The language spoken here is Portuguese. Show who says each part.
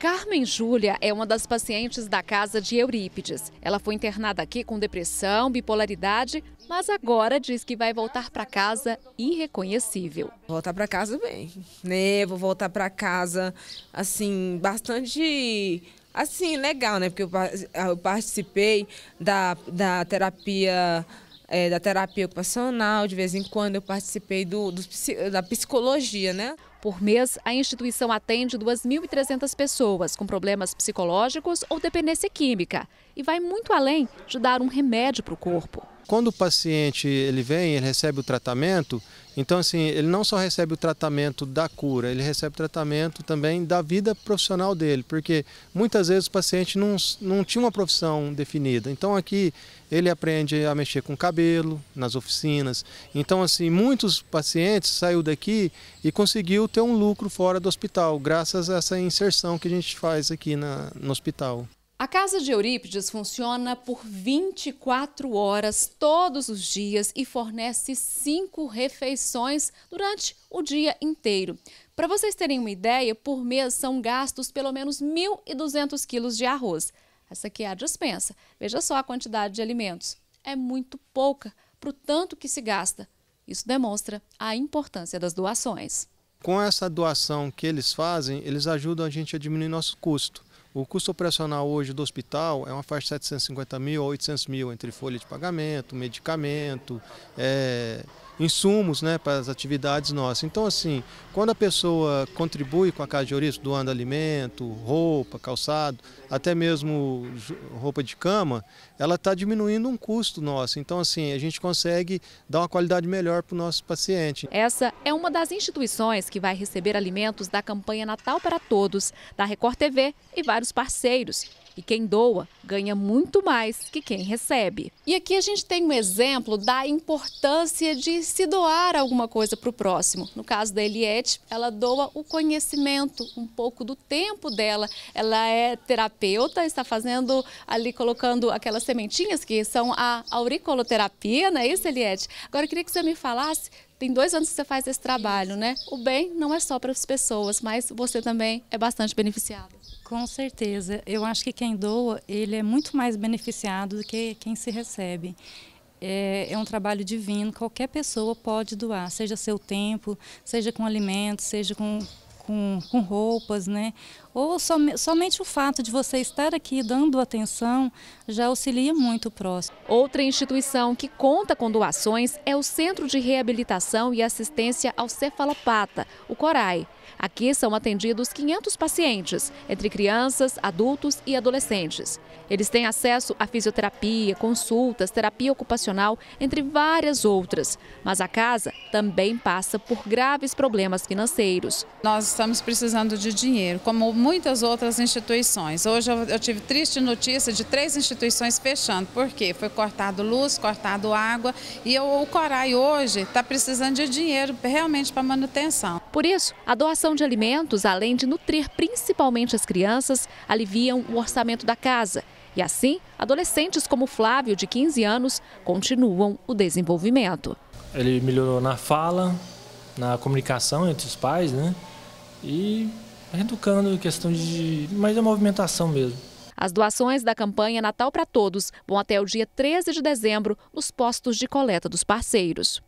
Speaker 1: Carmen Júlia é uma das pacientes da casa de Eurípides. Ela foi internada aqui com depressão, bipolaridade, mas agora diz que vai voltar para casa irreconhecível. Voltar para casa bem, né? Vou voltar para casa assim, bastante assim, legal, né? Porque eu, participei da, da terapia é, da terapia ocupacional, de vez em quando eu participei do, do da psicologia, né? Por mês, a instituição atende 2.300 pessoas com problemas psicológicos ou dependência química e vai muito além de dar um remédio para o corpo.
Speaker 2: Quando o paciente ele vem, ele recebe o tratamento, então assim, ele não só recebe o tratamento da cura, ele recebe o tratamento também da vida profissional dele, porque muitas vezes o paciente não, não tinha uma profissão definida. Então aqui ele aprende a mexer com cabelo, nas oficinas. Então assim, muitos pacientes saiu daqui e conseguiu ter um lucro fora do hospital, graças a essa inserção que a gente faz aqui na, no hospital.
Speaker 1: A Casa de Eurípides funciona por 24 horas todos os dias e fornece cinco refeições durante o dia inteiro. Para vocês terem uma ideia, por mês são gastos pelo menos 1.200 quilos de arroz. Essa aqui é a dispensa. Veja só a quantidade de alimentos. É muito pouca para o tanto que se gasta. Isso demonstra a importância das doações.
Speaker 2: Com essa doação que eles fazem, eles ajudam a gente a diminuir nosso custo o custo operacional hoje do hospital é uma faixa de 750 mil a 800 mil, entre folha de pagamento, medicamento, é, insumos né, para as atividades nossas. Então, assim, quando a pessoa contribui com a Casa de Ouriço, doando alimento, roupa, calçado, até mesmo roupa de cama, ela está diminuindo um custo nosso. Então, assim, a gente consegue dar uma qualidade melhor para o nosso paciente.
Speaker 1: Essa é uma das instituições que vai receber alimentos da campanha Natal para Todos, da Record TV e vários parceiros. E quem doa ganha muito mais que quem recebe. E aqui a gente tem um exemplo da importância de se doar alguma coisa para o próximo. No caso da Eliette, ela doa o conhecimento, um pouco do tempo dela. Ela é terapeuta, está fazendo ali, colocando aquelas sementinhas que são a auricoloterapia, não é isso, Eliette? Agora eu queria que você me falasse tem dois anos que você faz esse trabalho, né? O bem não é só para as pessoas, mas você também é bastante beneficiado. Com certeza. Eu acho que quem doa, ele é muito mais beneficiado do que quem se recebe. É, é, um trabalho divino, qualquer pessoa pode doar, seja seu tempo, seja com alimentos, seja com com, com roupas, né? Ou som, somente o fato de você estar aqui dando atenção já auxilia muito o próximo. Outra instituição que conta com doações é o Centro de Reabilitação e Assistência ao Cefalopata, o CORAI. Aqui são atendidos 500 pacientes, entre crianças, adultos e adolescentes. Eles têm acesso a fisioterapia, consultas, terapia ocupacional, entre várias outras. Mas a casa também passa por graves problemas financeiros. Nós estamos precisando de dinheiro, como muitas outras instituições. Hoje eu, eu tive triste notícia de três instituições fechando. Por quê? Foi cortado luz, cortado água e eu, o Corai hoje está precisando de dinheiro realmente para manutenção. Por isso, a doação de alimentos, além de nutrir principalmente as crianças, aliviam o orçamento da casa. E assim, adolescentes como Flávio, de 15 anos, continuam o desenvolvimento.
Speaker 2: Ele melhorou na fala, na comunicação entre os pais, né? e reeducando questão
Speaker 1: de mais a
Speaker 2: movimentação mesmo.
Speaker 1: As doações da campanha Natal para Todos vão até o dia 13 de dezembro nos postos de coleta dos parceiros.